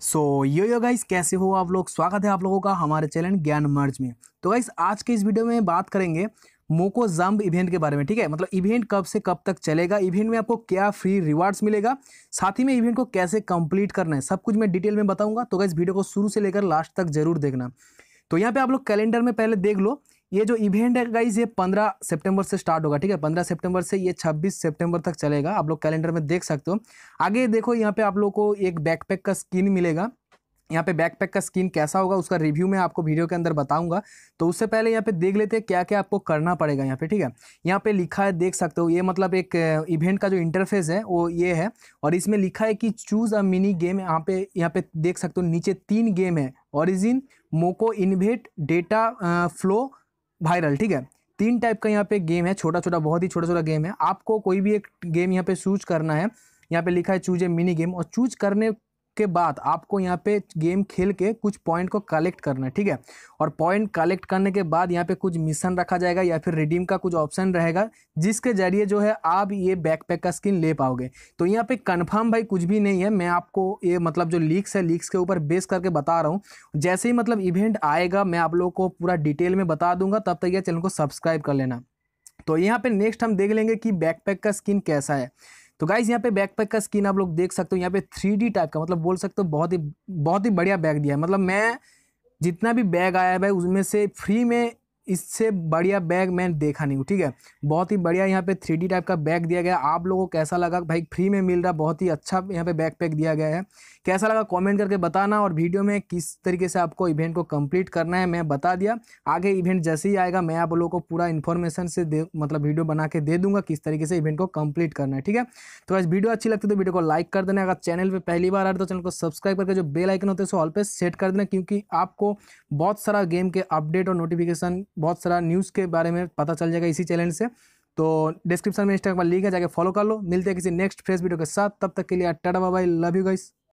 सो so, यो yo guys कैसे हो आप लोग स्वागत है आप लोगों का हमारे चैनल ज्ञान मर्ज में तो गाइस आज के इस वीडियो में बात करेंगे मोको जम्ब इवेंट के बारे में ठीक है मतलब इवेंट कब से कब तक चलेगा इवेंट में आपको क्या फ्री रिवार्ड्स मिलेगा साथ ही में इवेंट को कैसे कंप्लीट करना है सब कुछ मैं डिटेल में बताऊंगा तो गाइस वीडियो को शुरू से लेकर लास्ट तक जरूर देखना तो यहाँ पे आप लोग कैलेंडर में पहले देख लो ये जो इवेंट है गाइज ये 15 सितंबर से स्टार्ट होगा ठीक है 15 सितंबर से ये 26 सितंबर तक चलेगा आप लोग कैलेंडर में देख सकते हो आगे देखो यहाँ पे आप लोग को एक बैकपैक का स्किन मिलेगा यहाँ पे बैकपैक का स्किन कैसा होगा उसका रिव्यू मैं आपको वीडियो के अंदर बताऊंगा तो उससे पहले यहाँ पे देख लेते हैं क्या क्या आपको करना पड़ेगा यहाँ पे ठीक है यहाँ पे लिखा है देख सकते हो ये मतलब एक इवेंट का जो इंटरफेस है वो ये है और इसमें लिखा है कि चूज़ अ मिनी गेम यहाँ पे यहाँ पे देख सकते हो नीचे तीन गेम है ऑरिजिन मोको इन्वेट डेटा फ्लो वायरल ठीक है तीन टाइप का यहाँ पे गेम है छोटा छोटा बहुत ही छोटा छोटा गेम है आपको कोई भी एक गेम यहाँ पे चूज करना है यहाँ पे लिखा है चूज ए मिनी गेम और चूज करने उसके बाद आपको यहाँ पे गेम खेल के कुछ पॉइंट को कलेक्ट करना है ठीक है और पॉइंट कलेक्ट करने के बाद यहाँ पे कुछ मिशन रखा जाएगा या फिर रिडीम का कुछ ऑप्शन रहेगा जिसके जरिए जो है आप ये बैकपैक का स्किन ले पाओगे तो यहाँ पे कन्फर्म भाई कुछ भी नहीं है मैं आपको ये मतलब जो लीक्स है लीक्स के ऊपर बेस करके बता रहा हूँ जैसे ही मतलब इवेंट आएगा मैं आप लोगों को पूरा डिटेल में बता दूंगा तब तक यह चैनल को सब्सक्राइब कर लेना तो यहाँ पे नेक्स्ट हम देख लेंगे कि बैकपैक का स्किन कैसा है तो गाइज यहाँ पे बैकपैक का स्किन आप लोग देख सकते हो यहाँ पे थ्री टाइप का मतलब बोल सकते हो बहुत ही बहुत ही बढ़िया बैग दिया है मतलब मैं जितना भी बैग आया है भाई उसमें से फ्री में इससे बढ़िया बैग मैंने देखा नहीं हूँ ठीक है बहुत ही बढ़िया यहाँ पे थ्री टाइप का बैग दिया गया आप लोगों को कैसा लगा भाई फ्री में मिल रहा बहुत ही अच्छा यहाँ पे बैग पैक दिया गया है कैसा लगा कमेंट करके बताना और वीडियो में किस तरीके से आपको इवेंट को कंप्लीट करना है मैं बता दिया आगे इवेंट जैसे ही आएगा मैं आप लोगों को पूरा इन्फॉर्मेशन से दे मतलब वीडियो बना के दे दूंगा किस तरीके से इवेंट को कंप्लीट करना है ठीक है तो आज वीडियो अच्छी लगती है तो वीडियो को लाइक कर देना अगर चैनल पर पहली बार आ रहा तो चैनल को सब्सक्राइब करके जो बेलाइकन होते हैं ऑल पे सेट कर देना क्योंकि आपको बहुत सारा गेम के अपडेट और नोटिफिकेशन बहुत सारा न्यूज़ के बारे में पता चल जाएगा इसी चैनल से तो डिस्क्रिप्शन में इंस्टाग्राम लिंक है जाके फॉलो कर लो मिलते हैं किसी नेक्स्ट फ्रेश वीडियो के साथ तब तक के लिए tata bye bye love you guys